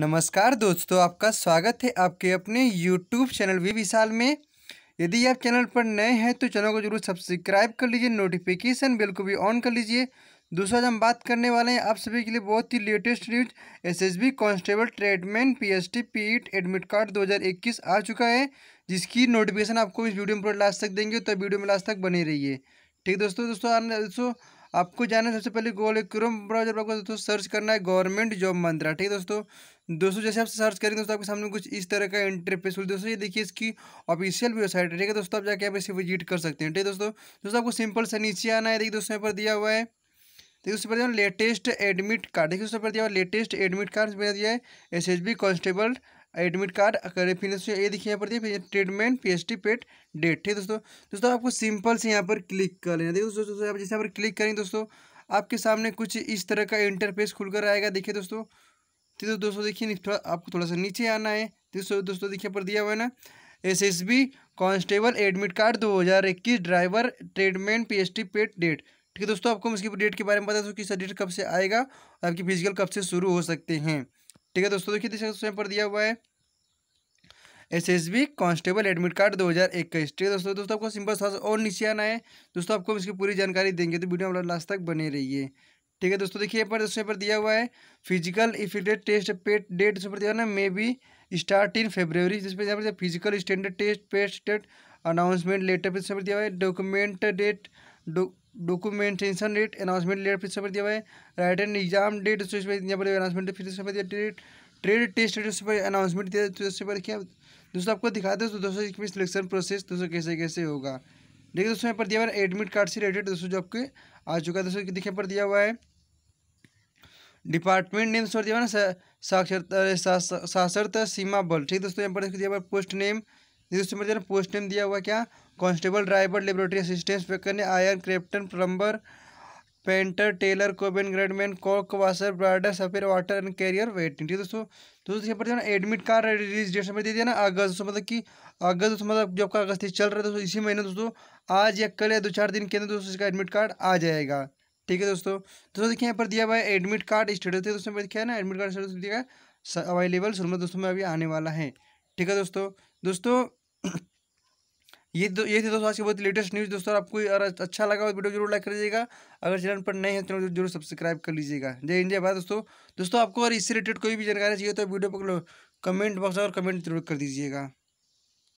नमस्कार दोस्तों आपका स्वागत है आपके अपने यूट्यूब चैनल वी विशाल में यदि आप चैनल पर नए हैं तो चैनल को जरूर सब्सक्राइब कर लीजिए नोटिफिकेशन बेल को भी ऑन कर लीजिए दूसरा हम बात करने वाले हैं आप सभी के लिए बहुत ही latest news SSB constable tradesman PST PET admit card 2021 आ चुका है जिसकी नोटिफिकेशन आपको इस वीडियो में लास्ट तक देंगे तो वीडियो में लास्ट तक बने रहिए ठीक दोस्तों दोस्तों दोस्तों आपको जाना है सबसे पहले गोल क्रोम ब्राउजर आपको दोस्तों सर्च करना है गवर्नमेंट जॉब मंत्रा ठीक है दोस्तों दोस्तों जैसे आप सर्च करेंगे दोस्तों आपके सामने कुछ इस तरह का इंटरफेस दोस्तों ये देखिए इसकी ऑफिशियल वेबसाइट है ठीक है दोस्तों आप जाके आप इसे विजिट कर सकते हैं ठीक है दोस्तों दोस्तों आपको सिंपल से नीचे आना है देखिए दोस्तों यहाँ पर दिया हुआ है देखिए उस पर लेटेस्ट एडमिट कार्ड देखिए उसके पर दिया हुआ लेटेस्ट एडमिट कार्ड दिया है S S B constable admit card दोस्तों ये देखिए यहाँ पर दिया ट्रीटमेंट टी पेट डेट ठीक है दोस्तों दोस्तों आपको सिंपल से यहाँ पर क्लिक कर लेना देखिए दोस्तों दोस्तों आप जैसे यहाँ पर क्लिक करेंगे दोस्तों आपके सामने कुछ इस तरह का इंटरफेस खुलकर आएगा देखिए दोस्तों ठीक है दोस्तों देखिए थोड़ा आपको थोड़ा सा नीचे आना है दोस्तों दोस्तों देखिए पर दिया हुआ है ना S S B constable admit card दो हज़ार इक्कीस driver tradesman P S T PET date ठीक है दोस्तों आपको हम इसकी डेट के बारे में बता दूँ कि सर डेट कब से आएगा आपकी फिजिकल कब से शुरू हो सकते हैं ठीक है दोस्तों देखिए तीसरे पर दिया हुआ है S S B constable admit card दो हज़ार इक्कीस ठीक है दोस्तों दोस्तों आपको सिंपल सा और नीचे आना है दोस्तों आपको इसकी पूरी जानकारी देंगे तो वीडियो हमारा लास्ट तक बने रहिए ठीक है दोस्तों देखिए यहाँ पर दोस्तों पर दिया हुआ है फिजिकल इफेक्टेड टेस्ट पेट डेट पर दिया ना may be start in February जिसमें यहाँ पर physical standard test PST date announcement letter पर दिया हुआ है document date documentation date announcement date फिर से दिया हुआ है राइट एंड एग्जाम डेट उस पर पर अनाउंसमेंट फिर से दिया डेट ट्रेड टेस्ट डेट पर अनाउंसमेंट दिया तो उससे पर क्या दोस्तों आपको दिखा दे तो दोस्तों इसमें सिलेक्शन प्रोसेस दोस्तों कैसे कैसे होगा देखिए दोस्तों यहाँ पर दिया हुआ है एडमिट कार्ड से रिलेटेड दोस्तों जो आपके आ चुका है दोस्तों देखिए पर दिया हुआ है डिपार्टमेंट नेम सर दिया हुआ साक्षरता साक्षरता सीमा बल ठीक दोस्तों यहाँ पर दिया हुआ पोस्ट नेम दोस्तों दिया पोस्ट नेम दिया हुआ क्या कांस्टेबल ड्राइवर लेबोरेटरी असिस्टेंट ने आयरन carpenter plumber painter tailor cobbler ग्रेडमैन कॉक वाशर ब्राडर सफेर वाटर एंड कैरियर वेटिंग ठीक है दोस्तों तो दोस्तों यहाँ पर जो ना एडमिट कार्ड रिलीज डेट समय दे दिया ना अगस्त दोस्तों मतलब कि अगस्त दोस्तों मतलब जो आपका अगस्त चल रहा है दोस्तों इसी महीने दोस्तों आज या कल या दो चार दिन के अंदर दोस्तों इसका एडमिट कार्ड आ जाएगा ठीक है दोस्तों तो दोस्तों देखिए यहाँ पर दिया हुआ है एडमिट कार्ड स्टेटस दोस्तों में देखिए ना एडमिट कार्ड स्टेटस दिया अवेलेबल सुरमा दोस्तों में अभी आने वाला है ठीक है दोस्तों दोस्तों ये दो ये थी दोस्तों आज की बहुत लेटेस्ट न्यूज़ दोस्तों आपको अगर अच्छा लगा हो तो वीडियो जरूर लाइक कर लीजिएगा अगर चैनल पर नए हैं तो जरूर सब्सक्राइब कर लीजिएगा जय जय भारत दोस्तों दोस्तों आपको अगर इससे रिलेटेड कोई भी जानकारी चाहिए तो वीडियो पर कमेंट बॉक्स और कमेंट जरूर कर दीजिएगा